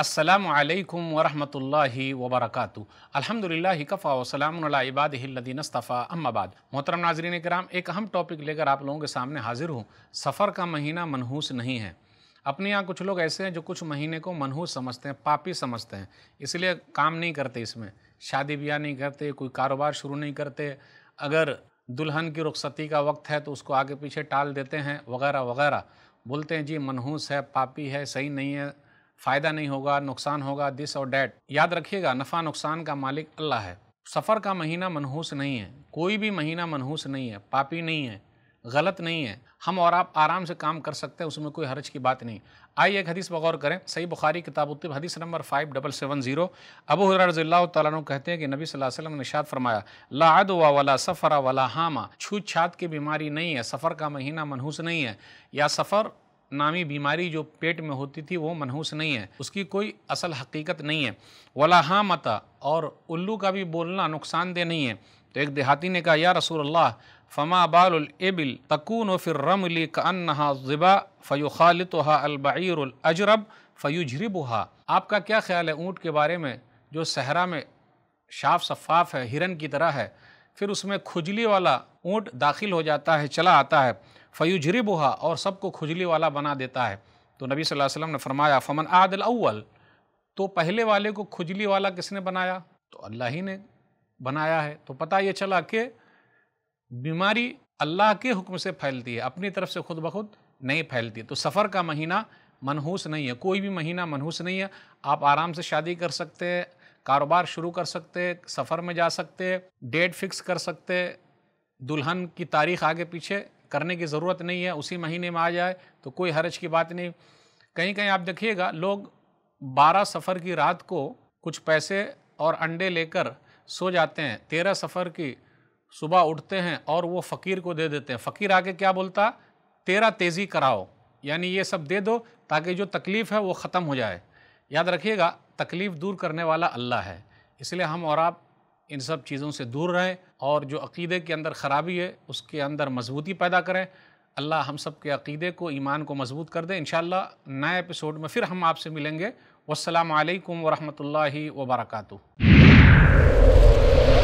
असलकम वरहमल वबरक अलहमदिल्ला कफ़ा वसलामबादीनस्तफ़ा अम्माबाद मोहतरम नाजरीन कराम एक अहम टॉपिक लेकर आप लोगों के सामने हाजिर हूँ सफ़र का महीना मनहूस नहीं है अपने यहाँ कुछ लोग ऐसे हैं जो कुछ महीने को मनहूस समझते हैं पापी समझते हैं इसलिए काम नहीं करते इसमें शादी ब्याह नहीं करते कोई कारोबार शुरू नहीं करते अगर दुल्हन की रुखसती का वक्त है तो उसको आगे पीछे टाल देते हैं वगैरह वगैरह बोलते हैं जी मनहूस है पापी है सही नहीं है फ़ायदा नहीं होगा नुकसान होगा दिस और डैट याद रखिएगा नफ़ा नुकसान का मालिक अल्लाह है सफ़र का महीना मनहूस नहीं है कोई भी महीना मनहूस नहीं है पापी नहीं है गलत नहीं है हम और आप आराम से काम कर सकते हैं उसमें कोई हर्ज की बात नहीं आइए एक हदीस बौर करें सही बुखारी किताब उत्तर हदीस number five double seven zero Abu रज़ील्ला तु कहते हैं कि नबी सल्लल्लाहु अलैहि वसल्लम ने शाद फरमाया लाद वा वाला सफ़रा वाला हामा छूत छात की बीमारी नहीं है सफ़र का महीना मनहूस नहीं है या सफ़र नामी बीमारी जो पेट में होती थी वो मनहूस नहीं है उसकी कोई असल हकीकत नहीं है वला हाँ मता और उल्लू का भी बोलना नुकसानदेह नहीं है तो एक देहाती ने कहा या रसूल अल्लाह फमा बालबिल तकून फिर रमली कन्हा ज़िबा फ़यु खालतहा अलबरअजरब हा आपका क्या ख्याल है ऊँट के बारे में जो सहरा में शाफ शफाफ है हिरन की तरह है फिर उसमें खुजली वाला ऊँट दाखिल हो जाता है चला आता है बुहा और सबको खुजली वाला बना देता है तो नबी सल्लल्लाहु अलैहि वसल्लम ने फरमाया फ़मन आदल अव्वल तो पहले वाले को खुजली वाला किसने बनाया तो अल्लाह ही ने बनाया है तो पता ये चला कि बीमारी अल्लाह के हुक्म से फैलती है अपनी तरफ से खुद ब खुद नहीं फैलती तो सफ़र का महीना मनहूस नहीं है कोई भी महीना मनहूस नहीं है आप आराम से शादी कर सकते हैं कारोबार शुरू कर सकते सफ़र में जा सकते डेट फिक्स कर सकते दुल्हन की तारीख आगे पीछे करने की ज़रूरत नहीं है उसी महीने में आ जाए तो कोई हरज की बात नहीं कहीं कहीं आप देखिएगा लोग बारह सफ़र की रात को कुछ पैसे और अंडे लेकर सो जाते हैं तेरह सफ़र की सुबह उठते हैं और वो फ़कीर को दे देते हैं फ़कीर आके क्या बोलता तेरह तेज़ी कराओ यानी ये सब दे दो ताकि जो तकलीफ़ है वो ख़त्म हो जाए याद रखिएगा तकलीफ़ दूर करने वाला अल्लाह है इसलिए हम और आप इन सब चीज़ों से दूर रहें और जो अकीदे के अंदर ख़राबी है उसके अंदर मजबूती पैदा करें अल्लाह हम सब के अकीदे को ईमान को मजबूत कर दें इन नए एपिसोड में फिर हम आपसे मिलेंगे वालकम वरहमल वबरकू